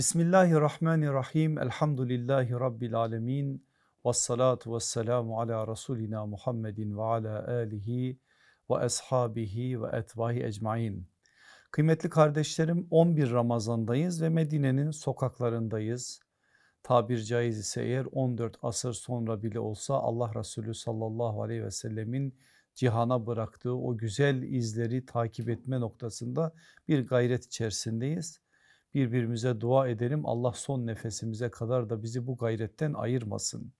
Bismillahirrahmanirrahim. Elhamdülillahi Rabbil alemin. Vessalatu vesselamu ala Resulina Muhammedin ve ala alihi ve ashabihi ve etbahi ecmain. Kıymetli kardeşlerim 11 Ramazan'dayız ve Medine'nin sokaklarındayız. Tabir caiz ise eğer 14 asır sonra bile olsa Allah Resulü sallallahu aleyhi ve sellemin cihana bıraktığı o güzel izleri takip etme noktasında bir gayret içerisindeyiz. Birbirimize dua edelim Allah son nefesimize kadar da bizi bu gayretten ayırmasın.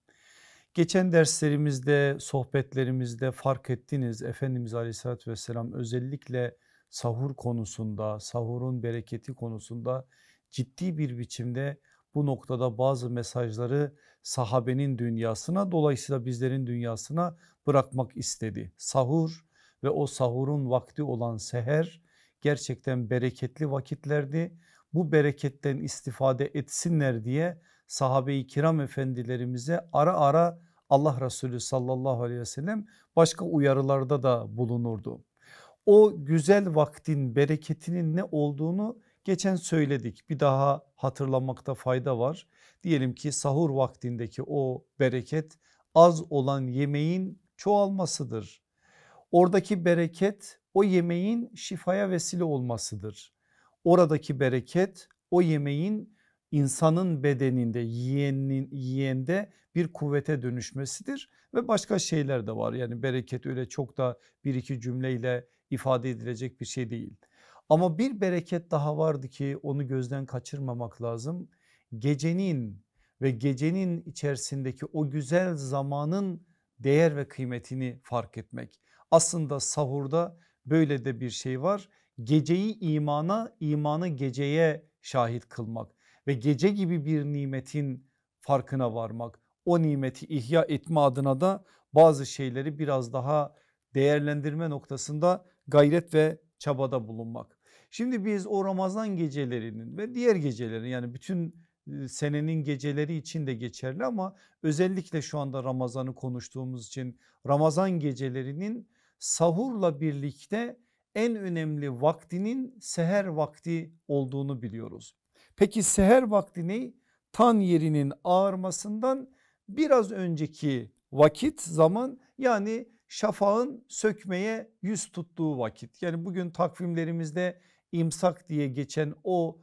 Geçen derslerimizde, sohbetlerimizde fark ettiniz Efendimiz Aleyhisselatü Vesselam özellikle sahur konusunda, sahurun bereketi konusunda ciddi bir biçimde bu noktada bazı mesajları sahabenin dünyasına dolayısıyla bizlerin dünyasına bırakmak istedi. Sahur ve o sahurun vakti olan seher gerçekten bereketli vakitlerdi bu bereketten istifade etsinler diye sahabe-i kiram efendilerimize ara ara Allah Resulü sallallahu aleyhi ve sellem başka uyarılarda da bulunurdu. O güzel vaktin bereketinin ne olduğunu geçen söyledik bir daha hatırlamakta fayda var. Diyelim ki sahur vaktindeki o bereket az olan yemeğin çoğalmasıdır. Oradaki bereket o yemeğin şifaya vesile olmasıdır oradaki bereket o yemeğin insanın bedeninde yiyenin, yiyende bir kuvvete dönüşmesidir ve başka şeyler de var. Yani bereket öyle çok da bir iki cümleyle ifade edilecek bir şey değil. Ama bir bereket daha vardı ki onu gözden kaçırmamak lazım. Gecenin ve gecenin içerisindeki o güzel zamanın değer ve kıymetini fark etmek. Aslında sahurda böyle de bir şey var geceyi imana, imanı geceye şahit kılmak ve gece gibi bir nimetin farkına varmak. O nimeti ihya etme adına da bazı şeyleri biraz daha değerlendirme noktasında gayret ve çabada bulunmak. Şimdi biz o Ramazan gecelerinin ve diğer gecelerin yani bütün e, senenin geceleri için de geçerli ama özellikle şu anda Ramazan'ı konuştuğumuz için Ramazan gecelerinin sahurla birlikte en önemli vaktinin seher vakti olduğunu biliyoruz. Peki seher vakti ne? Tan yerinin ağarmasından biraz önceki vakit zaman yani şafağın sökmeye yüz tuttuğu vakit. Yani bugün takvimlerimizde imsak diye geçen o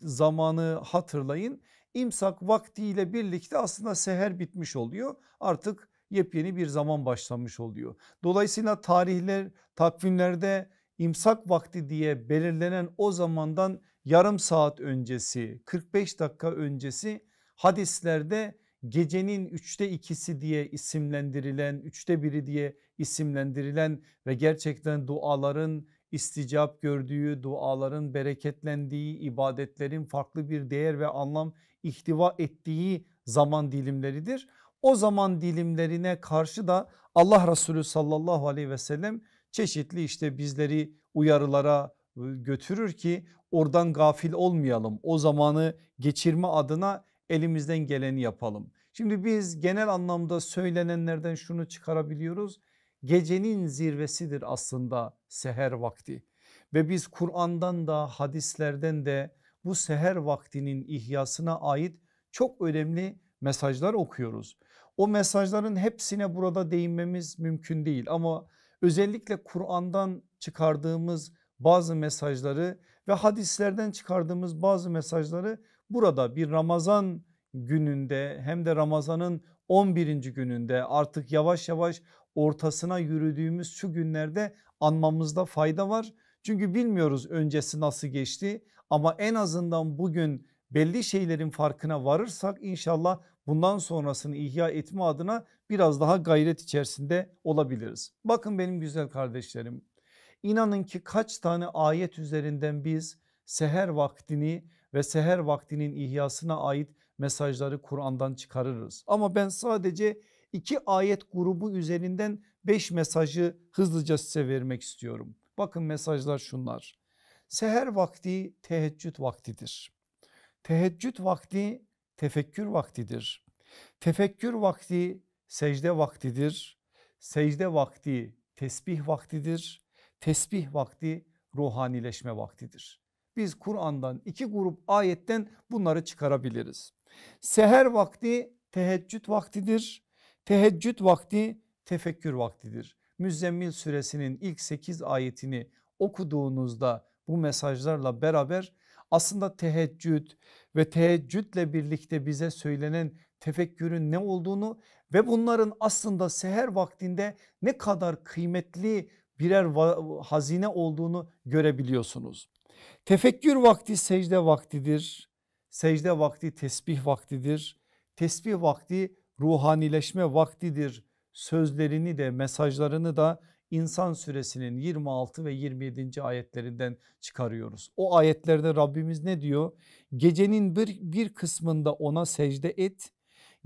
zamanı hatırlayın. İmsak vaktiyle birlikte aslında seher bitmiş oluyor. Artık yepyeni bir zaman başlamış oluyor. Dolayısıyla tarihler takvimlerde imsak vakti diye belirlenen o zamandan yarım saat öncesi 45 dakika öncesi hadislerde gecenin üçte ikisi diye isimlendirilen üçte biri diye isimlendirilen ve gerçekten duaların isticap gördüğü duaların bereketlendiği ibadetlerin farklı bir değer ve anlam ihtiva ettiği zaman dilimleridir o zaman dilimlerine karşı da Allah Resulü sallallahu aleyhi ve sellem çeşitli işte bizleri uyarılara ıı, götürür ki oradan gafil olmayalım. O zamanı geçirme adına elimizden geleni yapalım. Şimdi biz genel anlamda söylenenlerden şunu çıkarabiliyoruz. Gecenin zirvesidir aslında seher vakti ve biz Kur'an'dan da hadislerden de bu seher vaktinin ihyasına ait çok önemli mesajlar okuyoruz. O mesajların hepsine burada değinmemiz mümkün değil ama özellikle Kur'an'dan çıkardığımız bazı mesajları ve hadislerden çıkardığımız bazı mesajları burada bir Ramazan gününde hem de Ramazan'ın 11. gününde artık yavaş yavaş ortasına yürüdüğümüz şu günlerde anmamızda fayda var. Çünkü bilmiyoruz öncesi nasıl geçti ama en azından bugün belli şeylerin farkına varırsak inşallah bundan sonrasını ihya etme adına biraz daha gayret içerisinde olabiliriz. Bakın benim güzel kardeşlerim inanın ki kaç tane ayet üzerinden biz seher vaktini ve seher vaktinin ihyasına ait mesajları Kur'an'dan çıkarırız. Ama ben sadece iki ayet grubu üzerinden beş mesajı hızlıca size vermek istiyorum. Bakın mesajlar şunlar. Seher vakti teheccüd vaktidir. Teheccüd vakti tefekkür vaktidir. Tefekkür vakti secde vaktidir. Secde vakti tesbih vaktidir. Tesbih vakti ruhanileşme vaktidir. Biz Kur'an'dan iki grup ayetten bunları çıkarabiliriz. Seher vakti teheccüd vaktidir. Teheccüd vakti tefekkür vaktidir. Müzzemmil suresinin ilk 8 ayetini okuduğunuzda bu mesajlarla beraber aslında teheccüd ve teheccüdle birlikte bize söylenen tefekkürün ne olduğunu ve bunların aslında seher vaktinde ne kadar kıymetli birer hazine olduğunu görebiliyorsunuz. Tefekkür vakti secde vaktidir. Secde vakti tesbih vaktidir. Tesbih vakti ruhanileşme vaktidir. Sözlerini de mesajlarını da İnsan suresinin 26 ve 27. ayetlerinden çıkarıyoruz. O ayetlerde Rabbimiz ne diyor? Gecenin bir, bir kısmında ona secde et,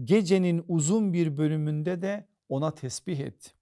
gecenin uzun bir bölümünde de ona tesbih et.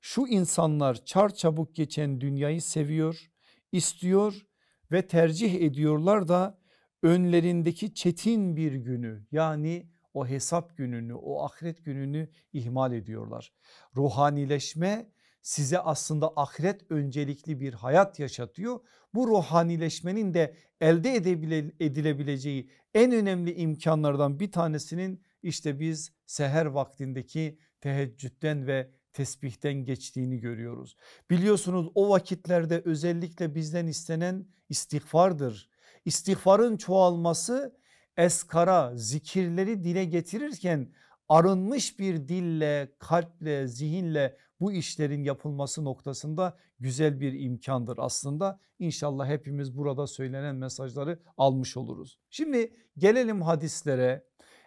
Şu insanlar çarçabuk geçen dünyayı seviyor, istiyor ve tercih ediyorlar da önlerindeki çetin bir günü yani o hesap gününü o ahiret gününü ihmal ediyorlar. Ruhanileşme size aslında ahiret öncelikli bir hayat yaşatıyor. Bu ruhanileşmenin de elde edebile, edilebileceği en önemli imkanlardan bir tanesinin işte biz seher vaktindeki teheccüden ve tesbihten geçtiğini görüyoruz. Biliyorsunuz o vakitlerde özellikle bizden istenen istiğfardır. İstiğfarın çoğalması eskara zikirleri dile getirirken arınmış bir dille, kalple, zihinle bu işlerin yapılması noktasında güzel bir imkandır aslında. İnşallah hepimiz burada söylenen mesajları almış oluruz. Şimdi gelelim hadislere.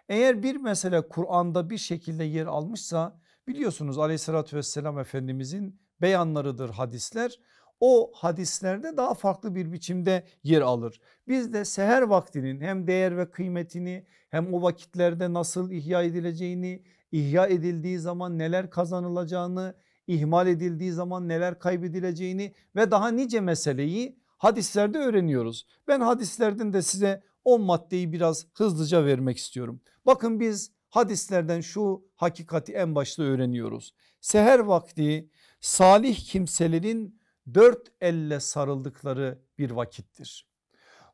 Eğer bir mesele Kur'an'da bir şekilde yer almışsa biliyorsunuz aleyhissalatü vesselam Efendimizin beyanlarıdır hadisler. O hadislerde daha farklı bir biçimde yer alır. Biz de seher vaktinin hem değer ve kıymetini hem o vakitlerde nasıl ihya edileceğini ihya edildiği zaman neler kazanılacağını, ihmal edildiği zaman neler kaybedileceğini ve daha nice meseleyi hadislerde öğreniyoruz. Ben hadislerden de size 10 maddeyi biraz hızlıca vermek istiyorum. Bakın biz hadislerden şu hakikati en başta öğreniyoruz. Seher vakti salih kimselerin dört elle sarıldıkları bir vakittir.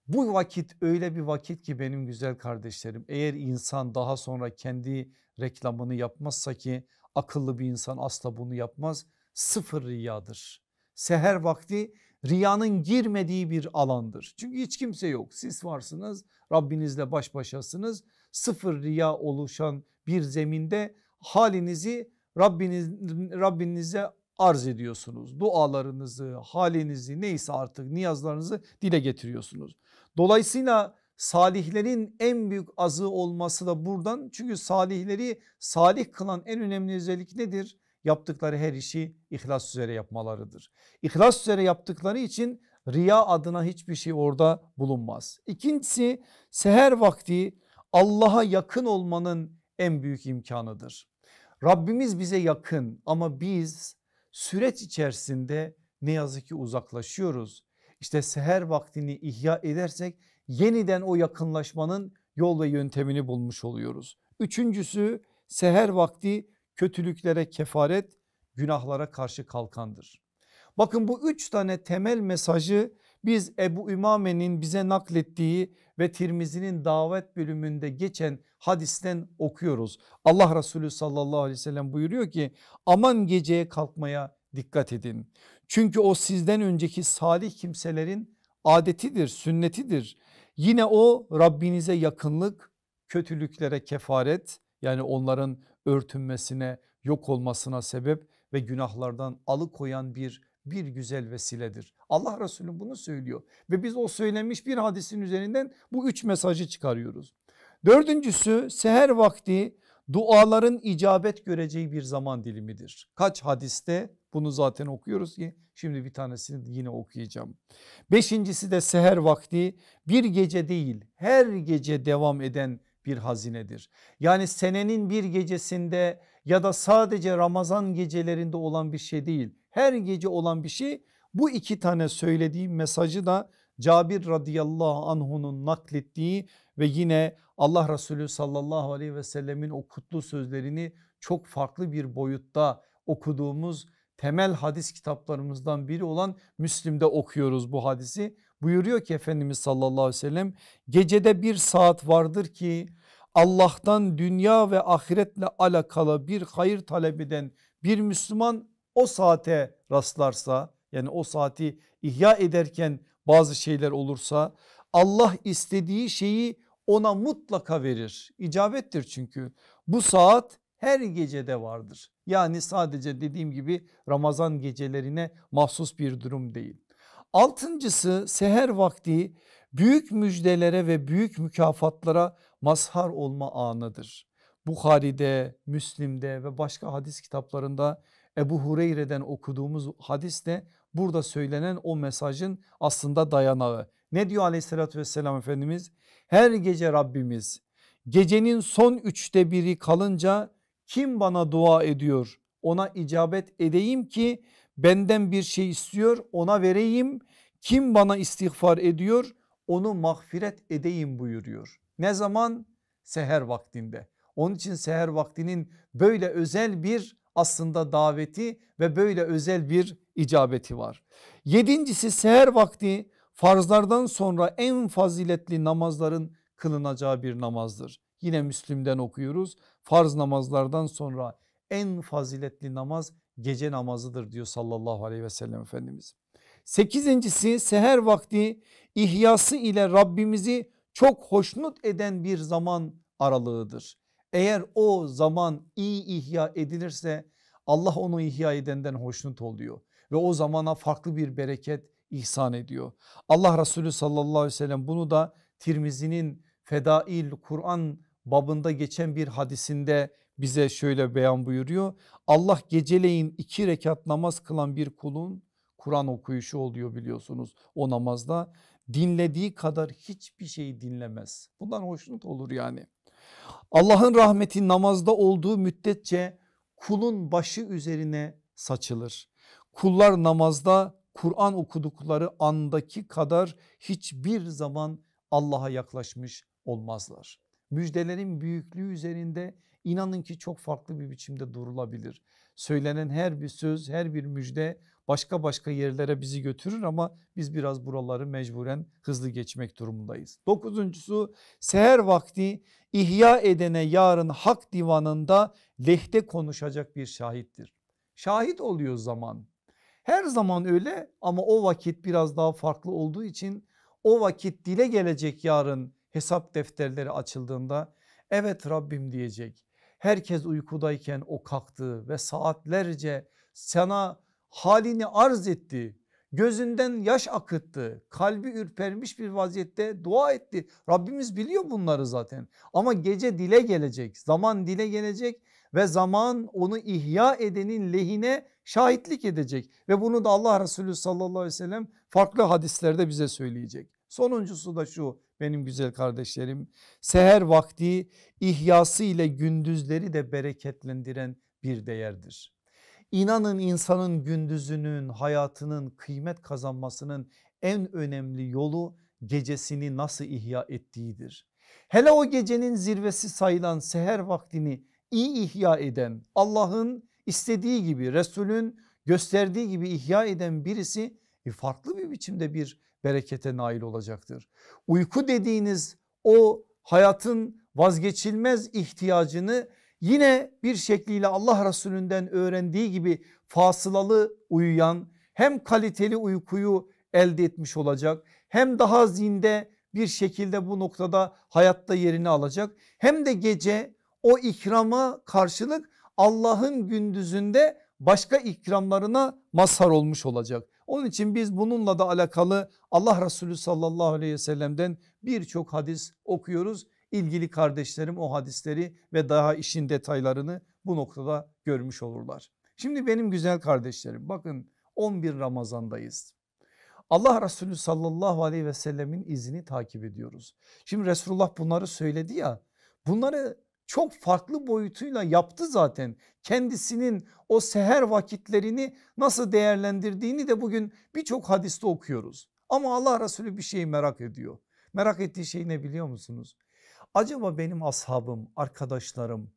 Bu vakit öyle bir vakit ki benim güzel kardeşlerim eğer insan daha sonra kendi reklamını yapmazsa ki akıllı bir insan asla bunu yapmaz sıfır riyadır. Seher vakti riyanın girmediği bir alandır. Çünkü hiç kimse yok siz varsınız Rabbinizle baş başasınız sıfır riya oluşan bir zeminde halinizi Rabbiniz, Rabbinize arz ediyorsunuz. Dualarınızı, halinizi neyse artık niyazlarınızı dile getiriyorsunuz. Dolayısıyla salihlerin en büyük azı olması da buradan çünkü salihleri salih kılan en önemli özellik nedir? Yaptıkları her işi ihlas üzere yapmalarıdır. İhlas üzere yaptıkları için riya adına hiçbir şey orada bulunmaz. İkincisi seher vakti Allah'a yakın olmanın en büyük imkanıdır. Rabbimiz bize yakın ama biz süreç içerisinde ne yazık ki uzaklaşıyoruz. İşte seher vaktini ihya edersek yeniden o yakınlaşmanın yol ve yöntemini bulmuş oluyoruz. Üçüncüsü seher vakti kötülüklere kefaret günahlara karşı kalkandır. Bakın bu üç tane temel mesajı biz Ebu İmame'nin bize naklettiği ve Tirmizi'nin davet bölümünde geçen hadisten okuyoruz. Allah Resulü sallallahu aleyhi ve sellem buyuruyor ki aman geceye kalkmaya dikkat edin. Çünkü o sizden önceki salih kimselerin adetidir, sünnetidir. Yine o Rabbinize yakınlık, kötülüklere kefaret yani onların örtünmesine, yok olmasına sebep ve günahlardan alıkoyan bir bir güzel vesiledir. Allah Resulü bunu söylüyor ve biz o söylenmiş bir hadisin üzerinden bu üç mesajı çıkarıyoruz. Dördüncüsü seher vakti duaların icabet göreceği bir zaman dilimidir. Kaç hadiste bunu zaten okuyoruz ki şimdi bir tanesini yine okuyacağım. Beşincisi de seher vakti bir gece değil her gece devam eden bir hazinedir. Yani senenin bir gecesinde ya da sadece Ramazan gecelerinde olan bir şey değil. Her gece olan bir şey bu iki tane söylediğim mesajı da Cabir radıyallahu anhunun naklettiği ve yine Allah Resulü sallallahu aleyhi ve sellemin o kutlu sözlerini çok farklı bir boyutta okuduğumuz temel hadis kitaplarımızdan biri olan Müslim'de okuyoruz bu hadisi. Buyuruyor ki Efendimiz sallallahu aleyhi ve sellem gecede bir saat vardır ki Allah'tan dünya ve ahiretle alakalı bir hayır talep eden bir Müslüman o saate rastlarsa yani o saati ihya ederken bazı şeyler olursa Allah istediği şeyi ona mutlaka verir. İcabettir çünkü bu saat her gecede vardır. Yani sadece dediğim gibi Ramazan gecelerine mahsus bir durum değil. Altıncısı seher vakti büyük müjdelere ve büyük mükafatlara mazhar olma anıdır. Bukhari'de, Müslim'de ve başka hadis kitaplarında Ebu Hureyre'den okuduğumuz hadis de burada söylenen o mesajın aslında dayanağı. Ne diyor aleyhissalatü vesselam Efendimiz? Her gece Rabbimiz gecenin son üçte biri kalınca kim bana dua ediyor ona icabet edeyim ki benden bir şey istiyor ona vereyim. Kim bana istiğfar ediyor onu mağfiret edeyim buyuruyor. Ne zaman? Seher vaktinde. Onun için seher vaktinin böyle özel bir aslında daveti ve böyle özel bir icabeti var. Yedincisi seher vakti farzlardan sonra en faziletli namazların kılınacağı bir namazdır. Yine Müslüm'den okuyoruz farz namazlardan sonra en faziletli namaz gece namazıdır diyor sallallahu aleyhi ve sellem Efendimiz. Sekizincisi seher vakti ihyası ile Rabbimizi çok hoşnut eden bir zaman aralığıdır. Eğer o zaman iyi ihya edilirse Allah onu ihya edenden hoşnut oluyor ve o zamana farklı bir bereket ihsan ediyor. Allah Resulü sallallahu aleyhi ve sellem bunu da Tirmizi'nin Fedail Kur'an babında geçen bir hadisinde bize şöyle beyan buyuruyor. Allah geceleyin iki rekat namaz kılan bir kulun Kur'an okuyuşu oluyor biliyorsunuz o namazda. Dinlediği kadar hiçbir şeyi dinlemez. Bundan hoşnut olur yani. Allah'ın rahmeti namazda olduğu müddetçe kulun başı üzerine saçılır. Kullar namazda Kur'an okudukları andaki kadar hiçbir zaman Allah'a yaklaşmış olmazlar. Müjdelerin büyüklüğü üzerinde inanın ki çok farklı bir biçimde durulabilir. Söylenen her bir söz, her bir müjde başka başka yerlere bizi götürür ama biz biraz buraları mecburen hızlı geçmek durumundayız. Dokuzuncusu seher vakti ihya edene yarın hak divanında lehte konuşacak bir şahittir. Şahit oluyor zaman her zaman öyle ama o vakit biraz daha farklı olduğu için o vakit dile gelecek yarın hesap defterleri açıldığında evet Rabbim diyecek. Herkes uykudayken o kalktı ve saatlerce sana halini arz etti. Gözünden yaş akıttı. Kalbi ürpermiş bir vaziyette dua etti. Rabbimiz biliyor bunları zaten. Ama gece dile gelecek, zaman dile gelecek ve zaman onu ihya edenin lehine şahitlik edecek ve bunu da Allah Resulü sallallahu aleyhi ve sellem farklı hadislerde bize söyleyecek. Sonuncusu da şu benim güzel kardeşlerim seher vakti ihyası ile gündüzleri de bereketlendiren bir değerdir. İnanın insanın gündüzünün hayatının kıymet kazanmasının en önemli yolu gecesini nasıl ihya ettiğidir. Hele o gecenin zirvesi sayılan seher vaktini iyi ihya eden Allah'ın istediği gibi Resul'ün gösterdiği gibi ihya eden birisi e, farklı bir biçimde bir berekete nail olacaktır. Uyku dediğiniz o hayatın vazgeçilmez ihtiyacını yine bir şekliyle Allah Resulünden öğrendiği gibi fasılalı uyuyan hem kaliteli uykuyu elde etmiş olacak hem daha zinde bir şekilde bu noktada hayatta yerini alacak hem de gece o ikrama karşılık Allah'ın gündüzünde başka ikramlarına mazhar olmuş olacak. Onun için biz bununla da alakalı Allah Resulü sallallahu aleyhi ve sellem'den birçok hadis okuyoruz. İlgili kardeşlerim o hadisleri ve daha işin detaylarını bu noktada görmüş olurlar. Şimdi benim güzel kardeşlerim bakın 11 Ramazan'dayız. Allah Resulü sallallahu aleyhi ve sellemin izini takip ediyoruz. Şimdi Resulullah bunları söyledi ya bunları çok farklı boyutuyla yaptı zaten. Kendisinin o seher vakitlerini nasıl değerlendirdiğini de bugün birçok hadiste okuyoruz. Ama Allah Resulü bir şeyi merak ediyor. Merak ettiği şey ne biliyor musunuz? Acaba benim ashabım, arkadaşlarım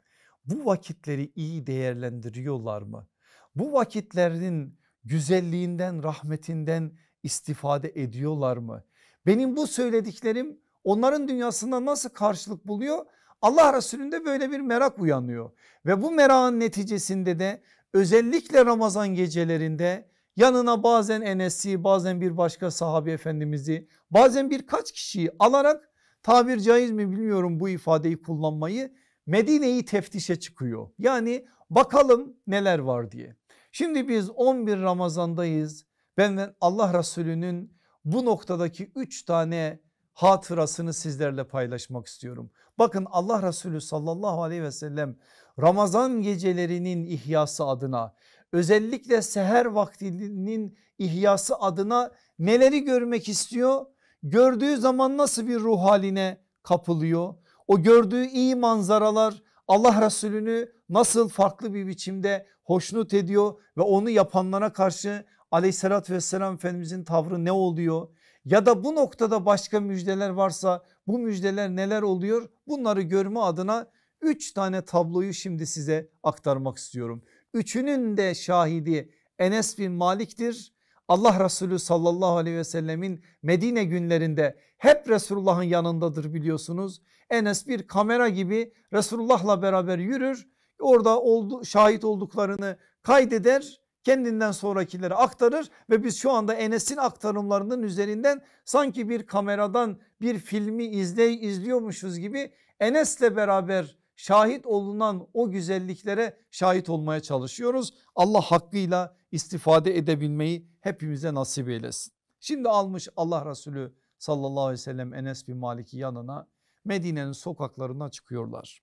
bu vakitleri iyi değerlendiriyorlar mı? Bu vakitlerin güzelliğinden, rahmetinden istifade ediyorlar mı? Benim bu söylediklerim onların dünyasında nasıl karşılık buluyor? Allah Resulü'nde böyle bir merak uyanıyor ve bu merakın neticesinde de özellikle Ramazan gecelerinde yanına bazen Enes'i bazen bir başka sahabi efendimizi bazen birkaç kişiyi alarak tabir caiz mi bilmiyorum bu ifadeyi kullanmayı Medine'yi teftişe çıkıyor. Yani bakalım neler var diye. Şimdi biz 11 Ramazan'dayız. Ben Allah Resulü'nün bu noktadaki 3 tane hatırasını sizlerle paylaşmak istiyorum. Bakın Allah Resulü sallallahu aleyhi ve sellem Ramazan gecelerinin ihyası adına özellikle seher vaktinin ihyası adına neleri görmek istiyor? Gördüğü zaman nasıl bir ruh haline kapılıyor? O gördüğü iyi manzaralar Allah Resulü'nü nasıl farklı bir biçimde hoşnut ediyor ve onu yapanlara karşı aleyhissalatü vesselam Efendimizin tavrı ne oluyor? ya da bu noktada başka müjdeler varsa bu müjdeler neler oluyor bunları görme adına 3 tane tabloyu şimdi size aktarmak istiyorum. Üçünün de şahidi Enes bin Malik'tir. Allah Resulü sallallahu aleyhi ve sellemin Medine günlerinde hep Resulullah'ın yanındadır biliyorsunuz. Enes bir kamera gibi Resulullah'la beraber yürür orada oldu, şahit olduklarını kaydeder kendinden sonrakilere aktarır ve biz şu anda Enes'in aktarımlarının üzerinden sanki bir kameradan bir filmi izley izliyormuşuz gibi Enes'le beraber şahit olunan o güzelliklere şahit olmaya çalışıyoruz. Allah hakkıyla istifade edebilmeyi hepimize nasip eylesin. Şimdi almış Allah Resulü sallallahu aleyhi ve sellem Enes bin Malik'i yanına Medine'nin sokaklarına çıkıyorlar.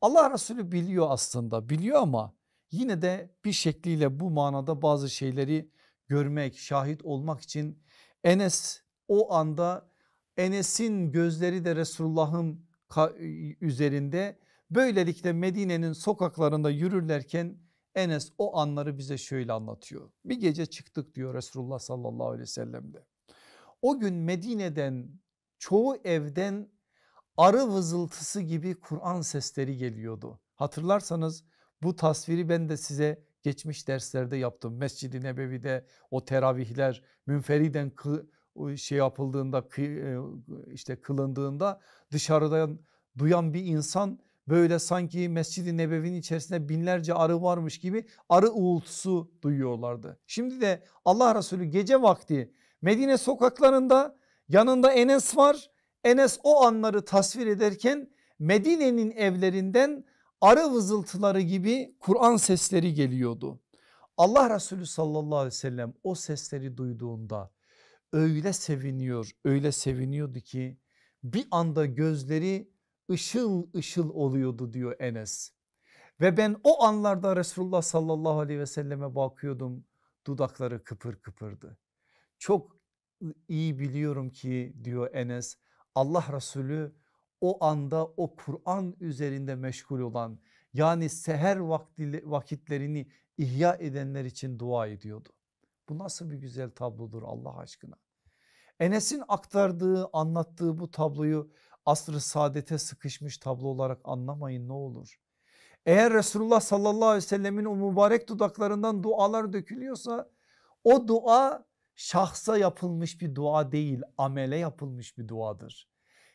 Allah Resulü biliyor aslında biliyor ama yine de bir şekliyle bu manada bazı şeyleri görmek, şahit olmak için Enes o anda Enes'in gözleri de Resulullah'ın üzerinde böylelikle Medine'nin sokaklarında yürürlerken Enes o anları bize şöyle anlatıyor. Bir gece çıktık diyor Resulullah sallallahu aleyhi ve sellem'de. O gün Medine'den çoğu evden arı vızıltısı gibi Kur'an sesleri geliyordu. Hatırlarsanız bu tasviri ben de size geçmiş derslerde yaptım. Mescid-i Nebevi'de o teravihler münferiden şey yapıldığında e, işte kılındığında dışarıdan duyan bir insan böyle sanki Mescid-i Nebevi'nin içerisinde binlerce arı varmış gibi arı uğultusu duyuyorlardı. Şimdi de Allah Resulü gece vakti Medine sokaklarında yanında Enes var. Enes o anları tasvir ederken Medine'nin evlerinden arı vızıltıları gibi Kur'an sesleri geliyordu. Allah Resulü sallallahu aleyhi ve sellem o sesleri duyduğunda öyle seviniyor öyle seviniyordu ki bir anda gözleri ışıl ışıl oluyordu diyor Enes. Ve ben o anlarda Resulullah sallallahu aleyhi ve selleme bakıyordum dudakları kıpır kıpırdı. Çok iyi biliyorum ki diyor Enes Allah Resulü o anda o Kur'an üzerinde meşgul olan yani seher vakitlerini ihya edenler için dua ediyordu. Bu nasıl bir güzel tablodur Allah aşkına. Enes'in aktardığı anlattığı bu tabloyu asr-ı saadete sıkışmış tablo olarak anlamayın ne olur. Eğer Resulullah sallallahu aleyhi ve sellemin o mübarek dudaklarından dualar dökülüyorsa o dua şahsa yapılmış bir dua değil amele yapılmış bir duadır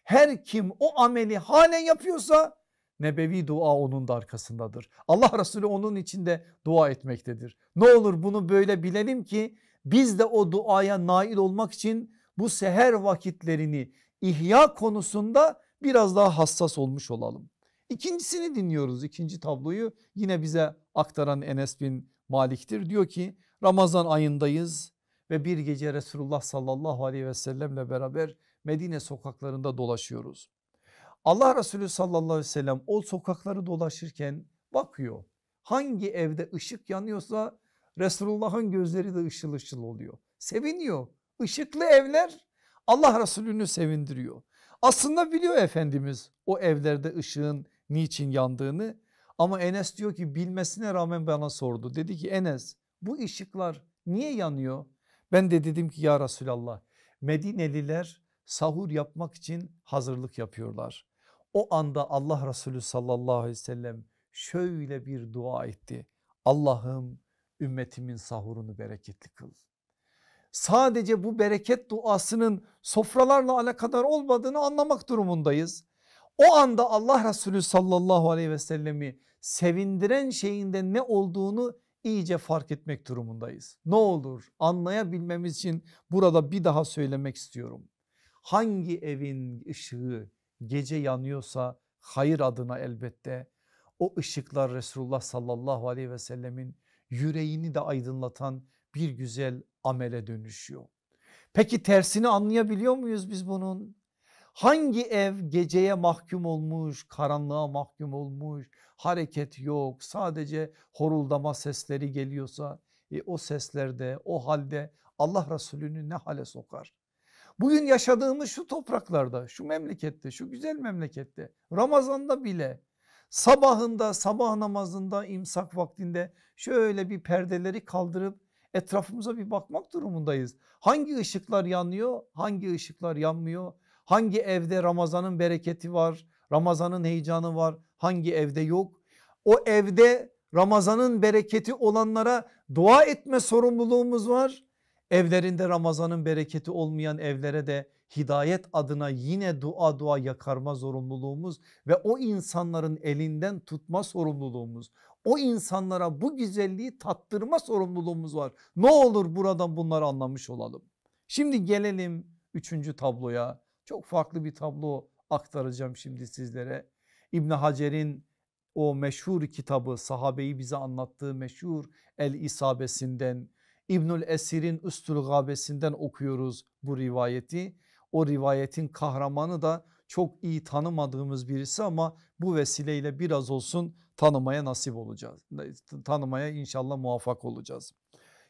her kim o ameli halen yapıyorsa nebevi dua onun da arkasındadır. Allah Resulü onun içinde dua etmektedir. Ne olur bunu böyle bilelim ki biz de o duaya nail olmak için bu seher vakitlerini ihya konusunda biraz daha hassas olmuş olalım. İkincisini dinliyoruz. İkinci tabloyu yine bize aktaran Enes bin Malik'tir. Diyor ki Ramazan ayındayız ve bir gece Resulullah sallallahu aleyhi ve sellemle beraber Medine sokaklarında dolaşıyoruz. Allah Resulü sallallahu aleyhi ve sellem o sokakları dolaşırken bakıyor. Hangi evde ışık yanıyorsa Resulullah'ın gözleri de ışıl ışıl oluyor. Seviniyor. Işıklı evler Allah Resulü'nü sevindiriyor. Aslında biliyor Efendimiz o evlerde ışığın niçin yandığını ama Enes diyor ki bilmesine rağmen bana sordu. Dedi ki Enes bu ışıklar niye yanıyor? Ben de dedim ki ya Resulallah Medineliler sahur yapmak için hazırlık yapıyorlar. O anda Allah Resulü sallallahu aleyhi ve sellem şöyle bir dua etti. Allah'ım ümmetimin sahurunu bereketli kıl. Sadece bu bereket duasının sofralarla alakadar olmadığını anlamak durumundayız. O anda Allah Resulü sallallahu aleyhi ve sellemi sevindiren şeyinde ne olduğunu iyice fark etmek durumundayız. Ne olur anlayabilmemiz için burada bir daha söylemek istiyorum hangi evin ışığı gece yanıyorsa hayır adına elbette o ışıklar Resulullah sallallahu aleyhi ve sellemin yüreğini de aydınlatan bir güzel amele dönüşüyor. Peki tersini anlayabiliyor muyuz biz bunun? Hangi ev geceye mahkum olmuş, karanlığa mahkum olmuş, hareket yok, sadece horuldama sesleri geliyorsa e, o seslerde, o halde Allah Resulü'nü ne hale sokar? Bugün yaşadığımız şu topraklarda, şu memlekette, şu güzel memlekette Ramazan'da bile sabahında, sabah namazında, imsak vaktinde şöyle bir perdeleri kaldırıp etrafımıza bir bakmak durumundayız. Hangi ışıklar yanıyor, hangi ışıklar yanmıyor? Hangi evde Ramazan'ın bereketi var, Ramazan'ın heyecanı var, hangi evde yok? O evde Ramazan'ın bereketi olanlara dua etme sorumluluğumuz var. Evlerinde Ramazan'ın bereketi olmayan evlere de hidayet adına yine dua dua yakarma zorunluluğumuz ve o insanların elinden tutma sorumluluğumuz. O insanlara bu güzelliği tattırma sorumluluğumuz var. Ne olur buradan bunları anlamış olalım. Şimdi gelelim üçüncü tabloya. Çok farklı bir tablo aktaracağım şimdi sizlere. İbn Hacer'in o meşhur kitabı sahabeyi bize anlattığı meşhur El isabesinden. İbnül Esir'in Üstül Gabesi'nden okuyoruz bu rivayeti. O rivayetin kahramanı da çok iyi tanımadığımız birisi ama bu vesileyle biraz olsun tanımaya nasip olacağız. Tanımaya inşallah muvaffak olacağız.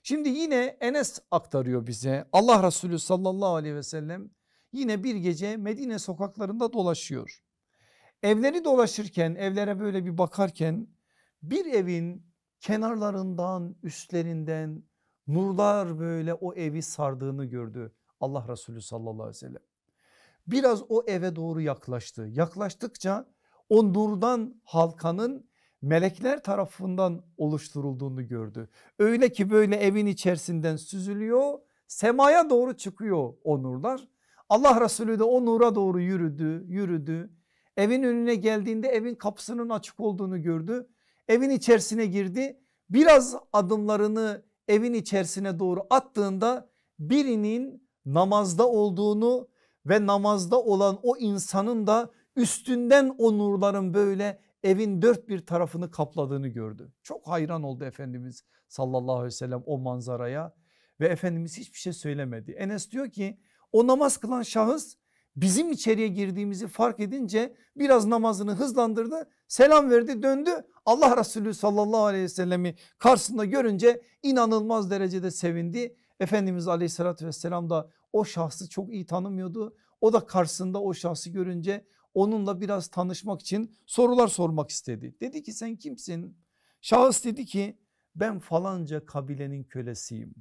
Şimdi yine Enes aktarıyor bize Allah Resulü sallallahu aleyhi ve sellem yine bir gece Medine sokaklarında dolaşıyor. Evleri dolaşırken evlere böyle bir bakarken bir evin kenarlarından üstlerinden Nurlar böyle o evi sardığını gördü Allah Resulü sallallahu aleyhi ve sellem. Biraz o eve doğru yaklaştı. Yaklaştıkça o nurdan halkanın melekler tarafından oluşturulduğunu gördü. Öyle ki böyle evin içerisinden süzülüyor semaya doğru çıkıyor o nurlar. Allah Resulü de o nura doğru yürüdü yürüdü. Evin önüne geldiğinde evin kapısının açık olduğunu gördü. Evin içerisine girdi biraz adımlarını evin içerisine doğru attığında birinin namazda olduğunu ve namazda olan o insanın da üstünden o nurların böyle evin dört bir tarafını kapladığını gördü. Çok hayran oldu Efendimiz sallallahu aleyhi ve sellem o manzaraya ve Efendimiz hiçbir şey söylemedi. Enes diyor ki o namaz kılan şahıs bizim içeriye girdiğimizi fark edince biraz namazını hızlandırdı. Selam verdi döndü Allah Resulü sallallahu aleyhi ve sellemi karşısında görünce inanılmaz derecede sevindi. Efendimiz aleyhissalatü vesselam da o şahsı çok iyi tanımıyordu. O da karşısında o şahsı görünce onunla biraz tanışmak için sorular sormak istedi. Dedi ki sen kimsin? Şahıs dedi ki ben falanca kabilenin kölesiyim.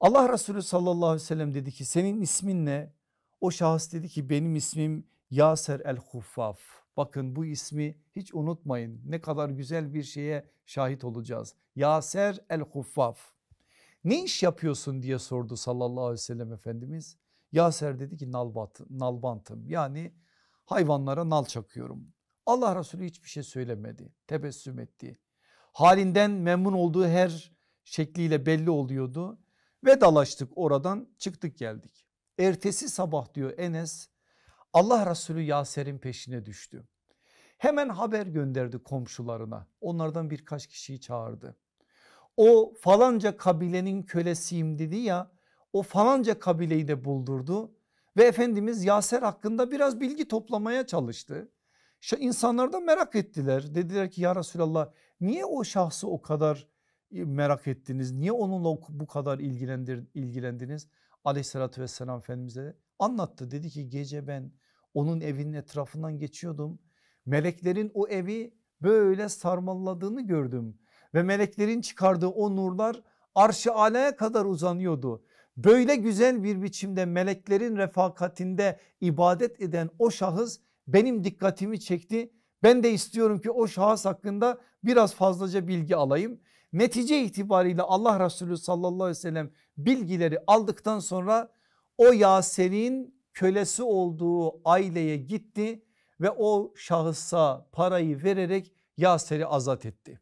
Allah Resulü sallallahu aleyhi ve sellem dedi ki senin ismin ne? O şahıs dedi ki benim ismim Yaser el Huffaf. Bakın bu ismi hiç unutmayın ne kadar güzel bir şeye şahit olacağız. Yaser el Huffaf. Ne iş yapıyorsun diye sordu sallallahu aleyhi ve sellem Efendimiz. Yaser dedi ki nalbat, nalbantım yani hayvanlara nal çakıyorum. Allah Resulü hiçbir şey söylemedi tebessüm etti. Halinden memnun olduğu her şekliyle belli oluyordu. Vedalaştık oradan çıktık geldik. Ertesi sabah diyor Enes Allah Resulü Yaser'in peşine düştü. Hemen haber gönderdi komşularına onlardan birkaç kişiyi çağırdı. O falanca kabilenin kölesiyim dedi ya o falanca kabileyi de buldurdu ve Efendimiz Yaser hakkında biraz bilgi toplamaya çalıştı. İnsanlar da merak ettiler dediler ki ya Resulallah niye o şahsı o kadar e, merak ettiniz niye onunla bu kadar ilgilendiniz? aleyhissalatü vesselam Efendimiz'e anlattı. Dedi ki gece ben onun evinin etrafından geçiyordum. Meleklerin o evi böyle sarmalladığını gördüm ve meleklerin çıkardığı o nurlar arş-ı alaya kadar uzanıyordu. Böyle güzel bir biçimde meleklerin refakatinde ibadet eden o şahıs benim dikkatimi çekti. Ben de istiyorum ki o şahıs hakkında biraz fazlaca bilgi alayım. Netice itibariyle Allah Resulü sallallahu aleyhi ve sellem bilgileri aldıktan sonra o Yaser'in kölesi olduğu aileye gitti ve o şahısa parayı vererek Yaser'i azat etti.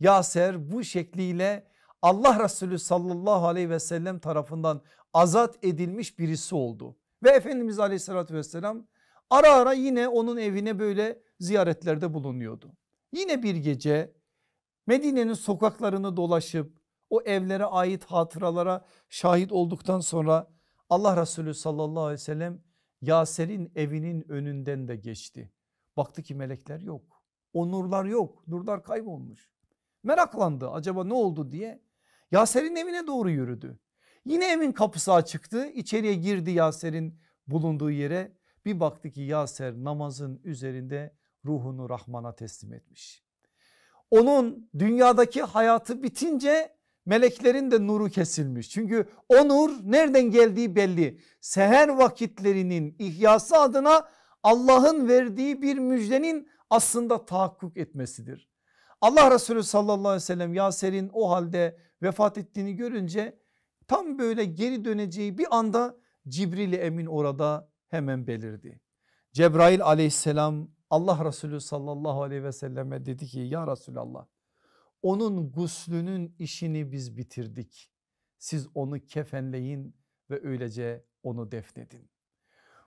Yaser bu şekliyle Allah Resulü sallallahu aleyhi ve sellem tarafından azat edilmiş birisi oldu. Ve Efendimiz aleyhissalatü vesselam ara ara yine onun evine böyle ziyaretlerde bulunuyordu. Yine bir gece Medine'nin sokaklarını dolaşıp o evlere ait hatıralara şahit olduktan sonra Allah Resulü sallallahu aleyhi ve sellem Yaser'in evinin önünden de geçti. Baktı ki melekler yok. O nurlar yok. Nurlar kaybolmuş. Meraklandı acaba ne oldu diye. Yaser'in evine doğru yürüdü. Yine evin kapısı açıktı. İçeriye girdi Yaser'in bulunduğu yere. Bir baktı ki Yaser namazın üzerinde ruhunu Rahman'a teslim etmiş onun dünyadaki hayatı bitince meleklerin de nuru kesilmiş. Çünkü o nur nereden geldiği belli. Seher vakitlerinin ihyası adına Allah'ın verdiği bir müjdenin aslında tahakkuk etmesidir. Allah Resulü sallallahu aleyhi ve sellem Yaser'in o halde vefat ettiğini görünce tam böyle geri döneceği bir anda Cibril Emin orada hemen belirdi. Cebrail aleyhisselam Allah Resulü sallallahu aleyhi ve selleme dedi ki ya Resulallah onun guslünün işini biz bitirdik. Siz onu kefenleyin ve öylece onu defnedin.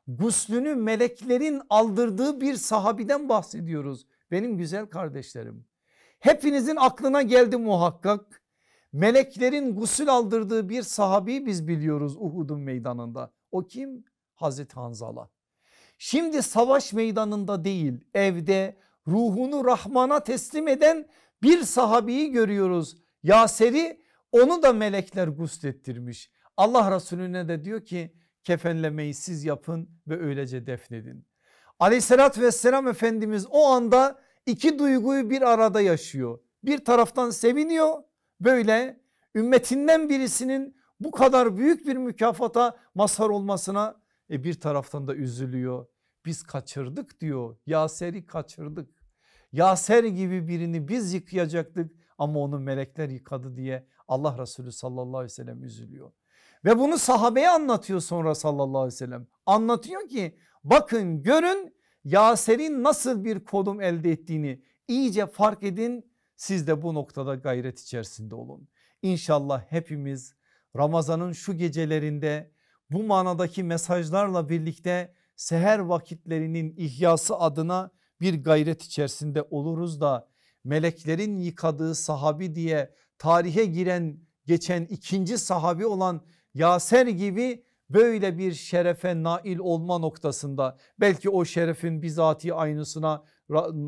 Guslünü meleklerin aldırdığı bir sahabiden bahsediyoruz. Benim güzel kardeşlerim hepinizin aklına geldi muhakkak. Meleklerin gusül aldırdığı bir sahabeyi biz biliyoruz Uhud'un meydanında. O kim? Hazreti Hanzala. Şimdi savaş meydanında değil evde ruhunu Rahman'a teslim eden bir sahabeyi görüyoruz. Yaser'i onu da melekler guslettirmiş. Allah Resulüne de diyor ki kefenlemeyi siz yapın ve öylece defnedin. Aleyhissalatü vesselam Efendimiz o anda iki duyguyu bir arada yaşıyor. Bir taraftan seviniyor böyle ümmetinden birisinin bu kadar büyük bir mükafata mazhar olmasına e bir taraftan da üzülüyor. Biz kaçırdık diyor. Yaser'i kaçırdık. Yaser gibi birini biz yıkayacaktık ama onu melekler yıkadı diye Allah Resulü sallallahu aleyhi ve sellem üzülüyor. Ve bunu sahabeye anlatıyor sonra sallallahu aleyhi ve sellem. Anlatıyor ki bakın görün Yaser'in nasıl bir konum elde ettiğini iyice fark edin. Siz de bu noktada gayret içerisinde olun. İnşallah hepimiz Ramazan'ın şu gecelerinde bu manadaki mesajlarla birlikte seher vakitlerinin ihyası adına bir gayret içerisinde oluruz da meleklerin yıkadığı sahabi diye tarihe giren geçen ikinci sahabi olan Yaser gibi böyle bir şerefe nail olma noktasında belki o şerefin bizatihi aynısına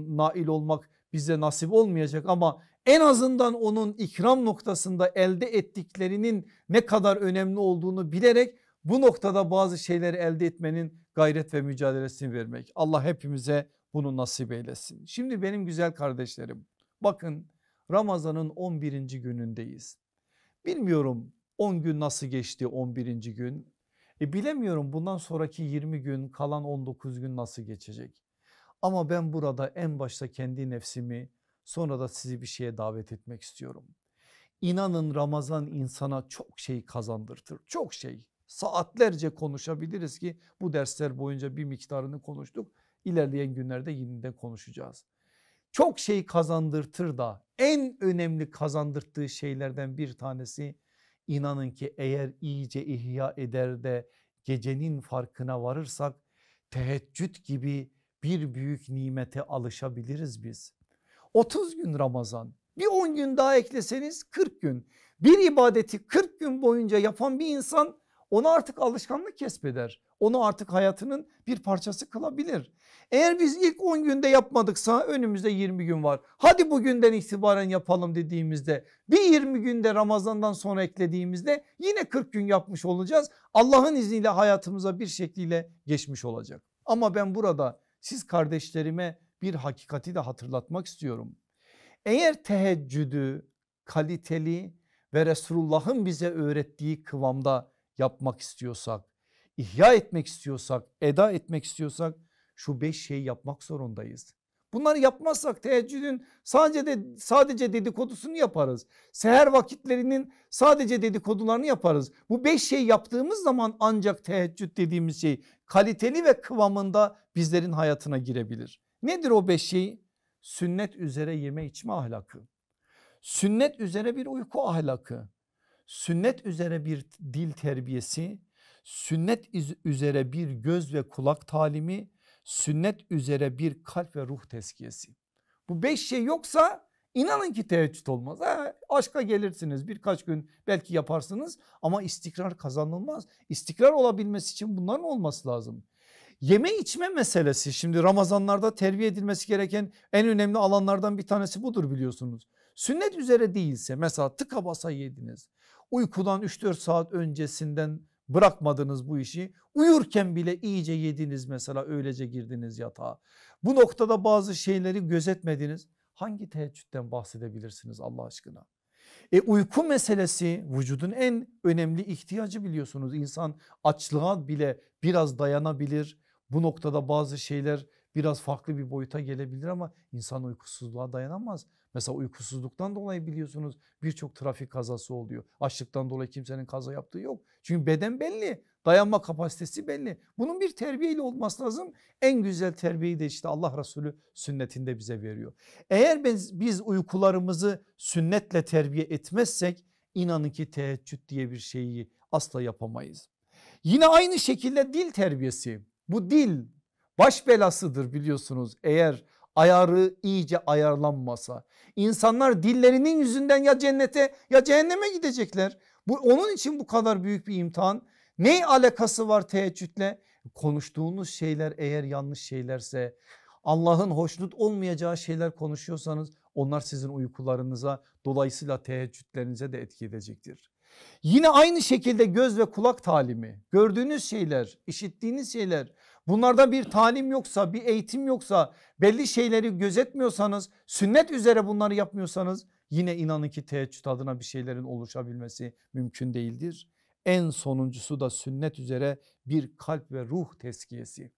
nail olmak bize nasip olmayacak ama en azından onun ikram noktasında elde ettiklerinin ne kadar önemli olduğunu bilerek bu noktada bazı şeyleri elde etmenin gayret ve mücadelesini vermek. Allah hepimize bunu nasip eylesin. Şimdi benim güzel kardeşlerim bakın Ramazan'ın 11. günündeyiz. Bilmiyorum 10 gün nasıl geçti 11. gün. E bilemiyorum bundan sonraki 20 gün kalan 19 gün nasıl geçecek. Ama ben burada en başta kendi nefsimi sonra da sizi bir şeye davet etmek istiyorum. İnanın Ramazan insana çok şey kazandırtır çok şey saatlerce konuşabiliriz ki bu dersler boyunca bir miktarını konuştuk. İlerleyen günlerde yeniden konuşacağız. Çok şey kazandırtır da en önemli kazandırttığı şeylerden bir tanesi inanın ki eğer iyice ihya eder de gecenin farkına varırsak teheccüd gibi bir büyük nimete alışabiliriz biz. 30 gün Ramazan bir 10 gün daha ekleseniz 40 gün bir ibadeti 40 gün boyunca yapan bir insan onu artık alışkanlık kesbeder. Onu artık hayatının bir parçası kılabilir. Eğer biz ilk 10 günde yapmadıksa önümüzde 20 gün var. Hadi bugünden itibaren yapalım dediğimizde bir 20 günde Ramazan'dan sonra eklediğimizde yine 40 gün yapmış olacağız. Allah'ın izniyle hayatımıza bir şekliyle geçmiş olacak. Ama ben burada siz kardeşlerime bir hakikati de hatırlatmak istiyorum. Eğer teheccüdü kaliteli ve Resulullah'ın bize öğrettiği kıvamda yapmak istiyorsak, ihya etmek istiyorsak, eda etmek istiyorsak şu beş şeyi yapmak zorundayız. Bunları yapmazsak teheccüdün sadece de, sadece dedikodusunu yaparız. Seher vakitlerinin sadece dedikodularını yaparız. Bu beş şey yaptığımız zaman ancak teheccüd dediğimiz şey kaliteli ve kıvamında bizlerin hayatına girebilir. Nedir o beş şey? Sünnet üzere yeme içme ahlakı. Sünnet üzere bir uyku ahlakı sünnet üzere bir dil terbiyesi, sünnet üzere bir göz ve kulak talimi, sünnet üzere bir kalp ve ruh tezkiyesi. Bu beş şey yoksa inanın ki teheccüd olmaz. Ha, aşka gelirsiniz birkaç gün belki yaparsınız ama istikrar kazanılmaz. İstikrar olabilmesi için bunların olması lazım. Yeme içme meselesi şimdi Ramazanlarda terbiye edilmesi gereken en önemli alanlardan bir tanesi budur biliyorsunuz. Sünnet üzere değilse mesela tıka basa yediniz uykudan 3-4 saat öncesinden bırakmadınız bu işi. Uyurken bile iyice yediniz mesela öylece girdiniz yatağa. Bu noktada bazı şeyleri gözetmediniz. Hangi teheccüden bahsedebilirsiniz Allah aşkına? E uyku meselesi vücudun en önemli ihtiyacı biliyorsunuz. İnsan açlığa bile biraz dayanabilir. Bu noktada bazı şeyler biraz farklı bir boyuta gelebilir ama insan uykusuzluğa dayanamaz. Mesela uykusuzluktan dolayı biliyorsunuz birçok trafik kazası oluyor. Açlıktan dolayı kimsenin kaza yaptığı yok. Çünkü beden belli, dayanma kapasitesi belli. Bunun bir terbiyeyle olması lazım. En güzel terbiyeyi de işte Allah Resulü sünnetinde bize veriyor. Eğer biz, biz uykularımızı sünnetle terbiye etmezsek inanın ki teheccüd diye bir şeyi asla yapamayız. Yine aynı şekilde dil terbiyesi. Bu dil baş belasıdır biliyorsunuz eğer ayarı iyice ayarlanmasa insanlar dillerinin yüzünden ya cennete ya cehenneme gidecekler. Bu onun için bu kadar büyük bir imtihan. Ne alakası var teheccüdle? Konuştuğunuz şeyler eğer yanlış şeylerse Allah'ın hoşnut olmayacağı şeyler konuşuyorsanız onlar sizin uykularınıza dolayısıyla teheccüdlerinize de etki edecektir. Yine aynı şekilde göz ve kulak talimi gördüğünüz şeyler işittiğiniz şeyler bunlardan bir talim yoksa bir eğitim yoksa belli şeyleri gözetmiyorsanız sünnet üzere bunları yapmıyorsanız yine inanın ki teheccüd adına bir şeylerin oluşabilmesi mümkün değildir. En sonuncusu da sünnet üzere bir kalp ve ruh teskiyesi.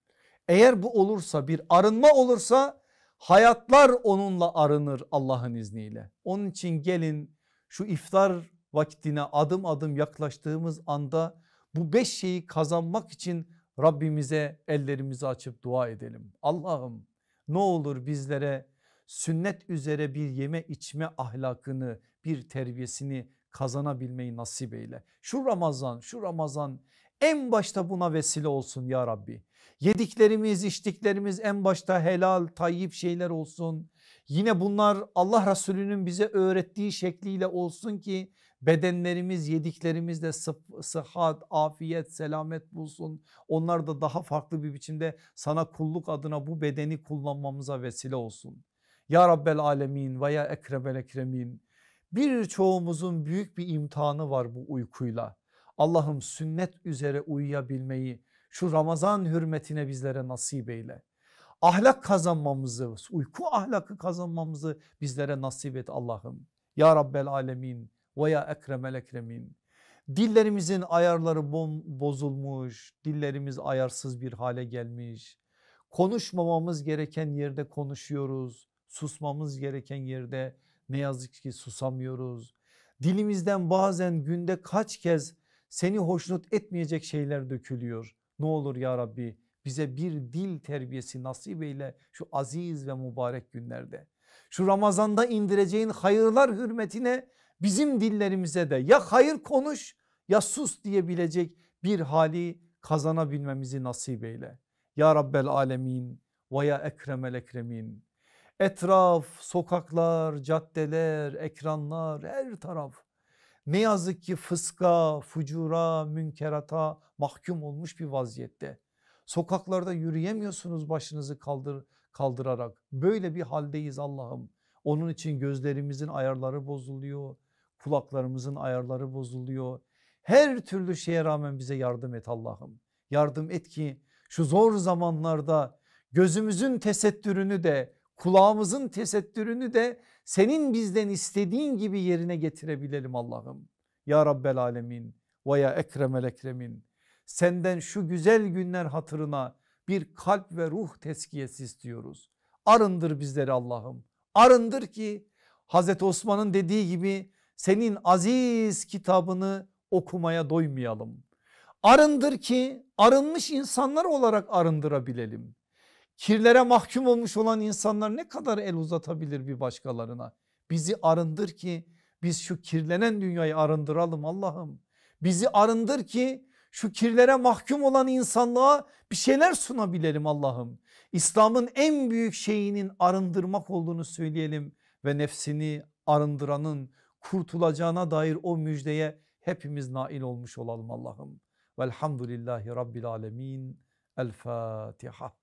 Eğer bu olursa bir arınma olursa hayatlar onunla arınır Allah'ın izniyle. Onun için gelin şu iftar vaktine adım adım yaklaştığımız anda bu beş şeyi kazanmak için Rabbimize ellerimizi açıp dua edelim. Allah'ım ne olur bizlere sünnet üzere bir yeme içme ahlakını bir terbiyesini kazanabilmeyi nasip eyle. Şu Ramazan şu Ramazan en başta buna vesile olsun ya Rabbi. Yediklerimiz içtiklerimiz en başta helal tayyip şeyler olsun. Yine bunlar Allah Resulü'nün bize öğrettiği şekliyle olsun ki Bedenlerimiz yediklerimizde sıhhat, afiyet, selamet bulsun. Onlar da daha farklı bir biçimde sana kulluk adına bu bedeni kullanmamıza vesile olsun. Ya Rabbel Alemin ve ya Ekrebel Ekremin. Birçoğumuzun büyük bir imtihanı var bu uykuyla. Allah'ım sünnet üzere uyuyabilmeyi şu Ramazan hürmetine bizlere nasip eyle. Ahlak kazanmamızı, uyku ahlakı kazanmamızı bizlere nasip et Allah'ım. Ya Rabbel Alemin veya ya ekremel ekremin. Dillerimizin ayarları bozulmuş, dillerimiz ayarsız bir hale gelmiş. Konuşmamamız gereken yerde konuşuyoruz, susmamız gereken yerde ne yazık ki susamıyoruz. Dilimizden bazen günde kaç kez seni hoşnut etmeyecek şeyler dökülüyor. Ne olur ya Rabbi bize bir dil terbiyesi nasip eyle şu aziz ve mübarek günlerde. Şu Ramazan'da indireceğin hayırlar hürmetine bizim dillerimize de ya hayır konuş ya sus diyebilecek bir hali kazanabilmemizi nasip eyle. Ya Rabbel Alemin ve ya Ekremel Ekremin. Etraf, sokaklar, caddeler, ekranlar her taraf ne yazık ki fıska, fucura, münkerata mahkum olmuş bir vaziyette. Sokaklarda yürüyemiyorsunuz başınızı kaldır, kaldırarak. Böyle bir haldeyiz Allah'ım. Onun için gözlerimizin ayarları bozuluyor, kulaklarımızın ayarları bozuluyor. Her türlü şeye rağmen bize yardım et Allah'ım. Yardım et ki şu zor zamanlarda gözümüzün tesettürünü de kulağımızın tesettürünü de senin bizden istediğin gibi yerine getirebilelim Allah'ım. Ya Rabbel Alemin ve ya Ekremel Ekremin senden şu güzel günler hatırına bir kalp ve ruh teskiyesi istiyoruz. Arındır bizleri Allah'ım arındır ki Hazreti Osman'ın dediği gibi senin aziz kitabını okumaya doymayalım. Arındır ki arınmış insanlar olarak arındırabilelim. Kirlere mahkum olmuş olan insanlar ne kadar el uzatabilir bir başkalarına? Bizi arındır ki biz şu kirlenen dünyayı arındıralım Allah'ım. Bizi arındır ki şu kirlere mahkum olan insanlığa bir şeyler sunabilirim Allah'ım. İslam'ın en büyük şeyinin arındırmak olduğunu söyleyelim ve nefsini arındıranın kurtulacağına dair o müjdeye hepimiz nail olmuş olalım Allah'ım. Velhamdülillahi Rabbil Alemin. El Fatiha.